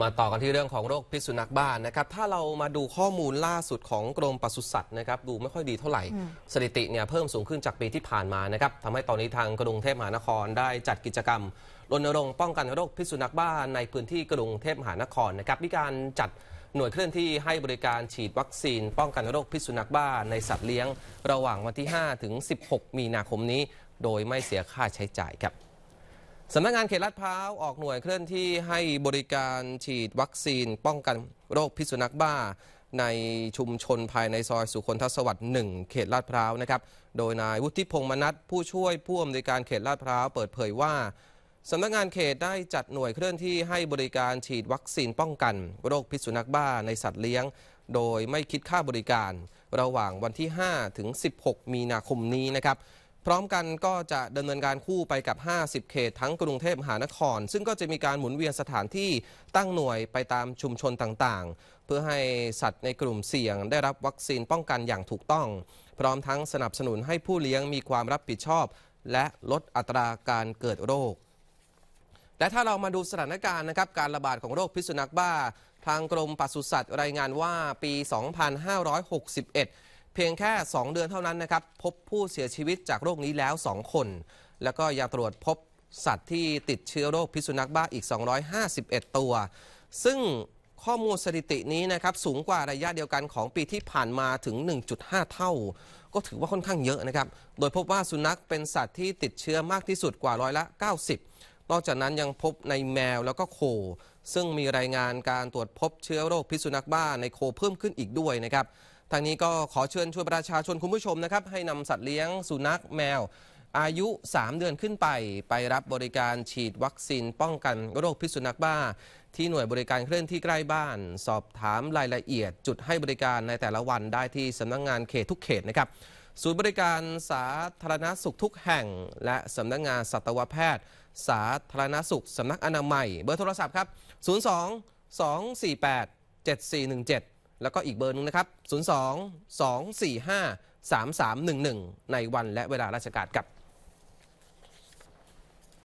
มาต่อกันที่เรื่องของโรคพิษสุนัขบ้านนะครับ ถ้าเรามาดูข้อมูลล่าสุดของกรมปศุสัตว์นะครับดูไม่ค่อยดีเท่าไหร่ สถิติเนี่ยเพิ่มสูงขึ้นจากปีที่ผ่านมานะครับทำให้ตอนนี้ทางกรุงเทพมหานครได้จัดกิจกรรม รณรงค์ป้องกันโรคพิษสุนัขบ้านในพื้นที่กรุงเทพมหานครนะครับมีการจัดหน่วยเคลื่อนที่ให้บริการฉีดวัคซีน ป้องกันโรคพิษสุนัขบ้า ในสัตว์เลี้ยงระหว่างวันที่ 5 ถึง 16 มีนาคมนี้ โดยไม่เสียค่าใช้จ่ายครับสำนักงานเขตลาดพร้าวออกหน่วยเคลื่อนที่ให้บริการฉีดวัคซีนป้องกัน โรคพิษสุนัขบ้า ในชุมชนภายในซอยสุคนทศวรรษหนึ่งเขตลาดพร้าวนะครับโดยนายวุฒิพงษ์มนัทผู้ช่วยผู้อำนวยการเขตลาดพร้าวเปิดเผยว่าสำนักงานเขตได้จัดหน่วยเคลื่อนที่ให้บริการฉีดวัคซีนป้องกัน โรคพิษสุนัขบ้าในสัตว์เลี้ยง โดยไม่คิดค่าบริการระหว่างวันที่5ถึง16 มีนาคมนี้นะครับพร้อมกันก็จะดำเนินการคู่ไปกับ 50 เขตทั้งกรุงเทพมหานคร ซึ่งก็จะมีการหมุนเวียนสถานที่ตั้งหน่วยไปตามชุมชนต่างๆ เพื่อให้สัตว์ในกลุ่มเสี่ยงได้รับวัคซีนป้องกันอย่างถูกต้อง พร้อมทั้งสนับสนุนให้ผู้เลี้ยงมีความรับผิดชอบ และลดอัตราการเกิดโรค และถ้าเรามาดูสถานการณ์นะครับการระบาดของโรคพิษสุนัขบ้า ทางกรมปศุสัตว์ รายงานว่าปี 2561เพียงแค่ 2 เดือนเท่านั้นนะครับพบผู้เสียชีวิตจากโรคนี้แล้ว 2 คน แล้วก็ยังตรวจพบสัตว์ที่ติดเชื้อโรคพิษสุนัขบ้าอีก 251 ตัว ซึ่งข้อมูลสถิตินี้นะครับสูงกว่าระยะเดียวกันของปีที่ผ่านมาถึง 1.5 เท่า ก็ถือว่าค่อนข้างเยอะนะครับ โดยพบว่าสุนัขเป็นสัตว์ที่ติดเชื้อมากที่สุดกว่าร้อยละ 90 นอกจากนั้นยังพบในแมวแล้วก็โคซึ่งมีรายงานการตรวจพบเชื้อโรคพิษสุนัขบ้าในโคเพิ่มขึ้นอีกด้วยนะครับทางนี้ก็ขอเชิญชวนประชาชนคุณผู้ชมนะครับ ให้นำสัตว์เลี้ยงสุนัขแมว อายุ 3 เดือนขึ้นไป ไปรับบริการฉีดวัคซีนป้องกันโรคพิษสุนัขบ้า ที่หน่วยบริการเคลื่อนที่ใกล้บ้าน สอบถามรายละเอียด จุดให้บริการในแต่ละวันได้ที่สำนักงงานเขตทุกเขตนะครับ ศูนย์บริการสาธารณสุขทุกแห่งและสำนักงงานสัตวแพทย์ สาธารณสุขสำนักอนามัย เบอร์โทรศัพท์ครับ 02 248 7417แล้วก็อีกเบอร์นึงนะครับ 02 245 3311 ในวันและเวลาราชการกับ